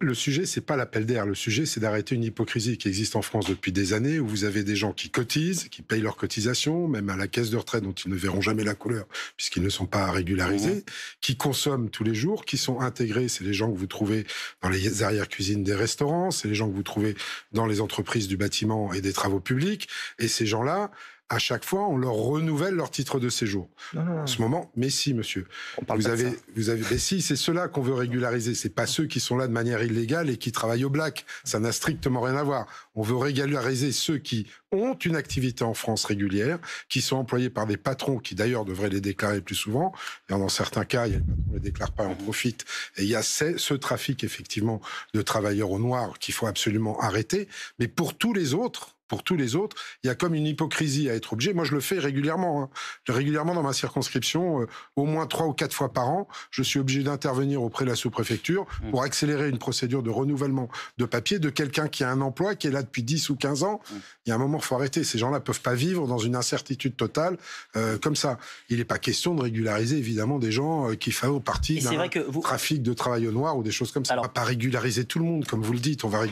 le sujet, c'est pas l'appel d'air. Le sujet, c'est d'arrêter une hypocrisie qui existe en France depuis des années, où vous avez des gens qui cotisent, qui payent leurs cotisations, même à la caisse de retraite dont ils ne verront jamais la couleur, puisqu'ils ne sont pas régularisés, mmh. qui consomment tous les jours, qui sont intégrés. C'est les gens que vous trouvez dans les arrières-cuisines des restaurants, c'est les gens que vous trouvez dans les entreprises du bâtiment et des travaux publics. Et ces gens-là, à chaque fois, on leur renouvelle leur titre de séjour. En ce moment, mais si, monsieur. vous, avez, vous avez, mais si, c'est cela qu'on veut régulariser. C'est pas ceux qui sont là de manière illégale et qui travaillent au black. Ça n'a strictement rien à voir. On veut régulariser ceux qui ont une activité en France régulière, qui sont employés par des patrons qui d'ailleurs devraient les déclarer plus souvent. Et dans certains cas, il patrons ne les déclarent pas, en profite. Et il y a ce, ce trafic effectivement de travailleurs au noir qu'il faut absolument arrêter. Mais pour tous les autres, pour tous les autres, il y a comme une hypocrisie à être obligé. Moi, je le fais régulièrement. Hein. Régulièrement dans ma circonscription, euh, au moins trois ou quatre fois par an, je suis obligé d'intervenir auprès de la sous-préfecture mmh. pour accélérer une procédure de renouvellement de papier de quelqu'un qui a un emploi, qui est là depuis 10 ou 15 ans. Mmh. Il y a un moment, il faut arrêter. Ces gens-là ne peuvent pas vivre dans une incertitude totale euh, comme ça. Il n'est pas question de régulariser, évidemment, des gens euh, qui font partie d'un trafic de travail au noir ou des choses comme ça. on ne va pas régulariser tout le monde, comme vous le dites. On va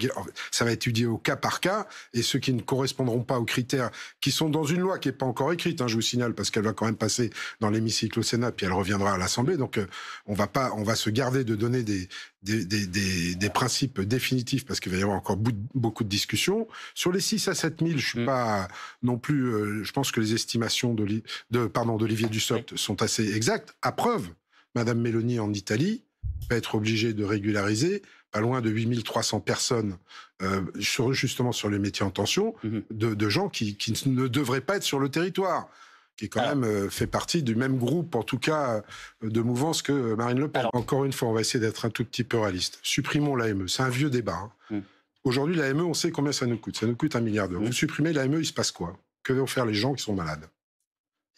Ça va étudier au cas par cas et ceux qui ne correspondront pas aux critères qui sont dans une loi qui n'est pas encore écrite, hein. je vous signale, parce qu'elle va quand même passer dans l'hémicycle au Sénat, puis elle reviendra à l'Assemblée. Donc euh, on va pas, on va se garder de donner des, des, des, principes définitifs, parce qu'il va y avoir encore beaucoup de discussions. Sur les 6 à 7 000, je suis mm. pas non plus, euh, je pense que les estimations de, de d'Olivier Dussopt sont assez exactes. À preuve, Madame Mélanie en Italie, pas être obligé de régulariser pas loin de 8300 personnes euh, sur, justement sur les métiers en tension, mmh de, gens qui, ne devraient pas être sur le territoire qui quand même euh, fait partie du même groupe, en tout cas euh, de mouvance que Marine Le Pen. Encore une fois, on va essayer d'être un tout petit peu réaliste. Supprimons l'AME, c'est un vieux débat. Hein. Mmh. Aujourd'hui, l'AME, on sait combien ça nous coûte. Ça nous coûte un milliard d'euros. Mmh. Vous supprimez l'AME, il se passe quoi Que vont faire les gens qui sont malades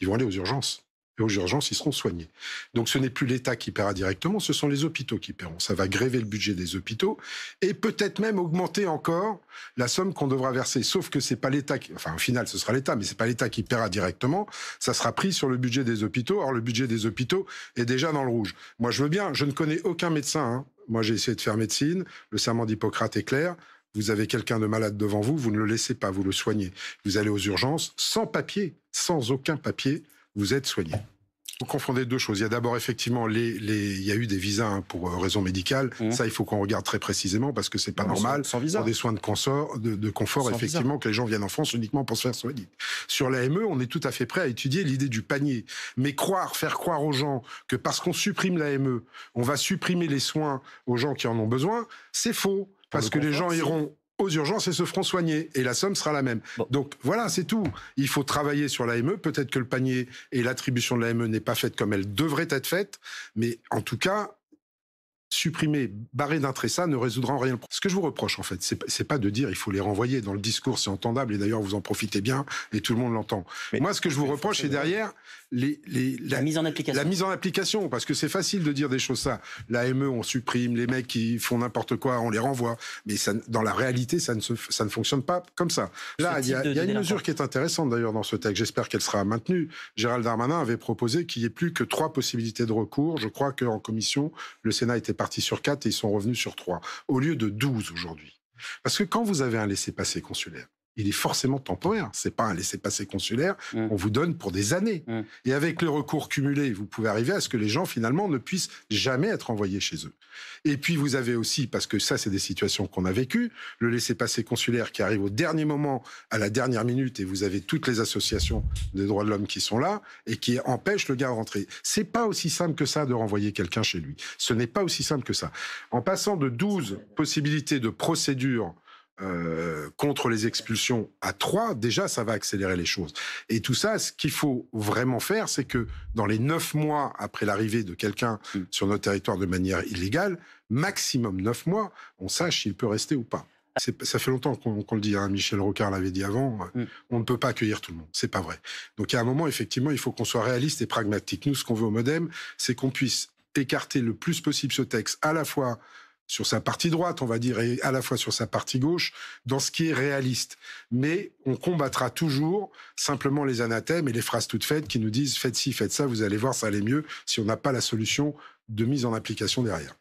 Ils vont aller aux urgences et aux urgences, ils seront soignés. Donc ce n'est plus l'État qui paiera directement, ce sont les hôpitaux qui paieront. Ça va gréver le budget des hôpitaux et peut-être même augmenter encore la somme qu'on devra verser. Sauf que c'est pas l'État qui, enfin au final ce sera l'État, mais c'est pas l'État qui paiera directement. Ça sera pris sur le budget des hôpitaux. Or le budget des hôpitaux est déjà dans le rouge. Moi je veux bien, je ne connais aucun médecin. Hein. Moi j'ai essayé de faire médecine. Le serment d'Hippocrate est clair. Vous avez quelqu'un de malade devant vous, vous ne le laissez pas, vous le soignez. Vous allez aux urgences sans papier, sans aucun papier vous êtes soigné. Vous confondez deux choses. Il y a d'abord effectivement les, il y a eu des visas hein, pour euh, raison médicale. Mmh. Ça, il faut qu'on regarde très précisément parce que c'est pas normal sans, visa. pour des soins de, consort, de, confort effectivement que les gens viennent en France uniquement pour se faire soigner. Sur l'AME, on est tout à fait prêt à étudier l'idée du panier, mais croire, faire croire aux gens que parce qu'on supprime l'AME, on va supprimer les soins aux gens qui en ont besoin, c'est faux. Parce que les gens iront aux urgences et se feront soigner. Et la somme sera la même. Donc voilà, c'est tout. Il faut travailler sur l'AME. Peut-être que le panier et l'attribution de l'AME n'est pas faite comme elle devrait être faite. Mais en tout cas, supprimer, barrer d'un trait ça ne résoudra en rien le problème. Ce que je vous reproche, en fait, c'est pas de dire il faut les renvoyer. Dans le discours, c'est entendable, et d'ailleurs, vous en profitez bien, et tout le monde l'entend. Moi, ce que je vous reproche, c'est derrière les, la, mise en application. La mise en application, parce que c'est facile de dire des choses ça. L'AME, on supprime, les mecs qui font n'importe quoi, on les renvoie. Mais ça, dans la réalité, ça ne, ça ne fonctionne pas comme ça. Là, il y a, y a une mesure qui est intéressante, d'ailleurs, dans ce texte. J'espère qu'elle sera maintenue. Gérald Darmanin avait proposé qu'il n'y ait plus que trois possibilités de recours. Je crois qu'en commission, le Sénat était partis sur 4 et ils sont revenus sur 3, au lieu de 12 aujourd'hui. Parce que quand vous avez un laissez-passer consulaire, il est forcément temporaire. C'est pas un laissez-passer consulaire on mm. qu'on vous donne pour des années. Mm. Et avec les recours cumulés, vous pouvez arriver à ce que les gens finalement ne puissent jamais être envoyés chez eux. Et puis vous avez aussi, parce que ça c'est des situations qu'on a vécues, le laissez-passer consulaire qui arrive au dernier moment, à la dernière minute, et vous avez toutes les associations des droits de l'homme qui sont là et qui empêchent le gars de rentrer. C'est pas aussi simple que ça de renvoyer quelqu'un chez lui. Ce n'est pas aussi simple que ça. En passant de 12 possibilités de procédure euh, contre les expulsions à trois, déjà, ça va accélérer les choses. Et tout ça, ce qu'il faut vraiment faire, c'est que dans les neuf mois après l'arrivée de quelqu'un mm. sur notre territoire de manière illégale, maximum neuf mois, on sache s'il peut rester ou pas. Ça fait longtemps qu'on le dit, hein, Michel Rocard l'avait dit avant, euh, mm. on ne peut pas accueillir tout le monde, c'est pas vrai. Donc à un moment, effectivement, il faut qu'on soit réaliste et pragmatique. Nous, ce qu'on veut au Modem, c'est qu'on puisse écarter le plus possible ce texte à la fois sur sa partie droite, on va dire, et à la fois sur sa partie gauche, dans ce qui est réaliste. Mais on combattra toujours simplement les anathèmes et les phrases toutes faites qui nous disent faites ci, faites ça, vous allez voir, ça allait mieux si on n'a pas la solution de mise en application derrière.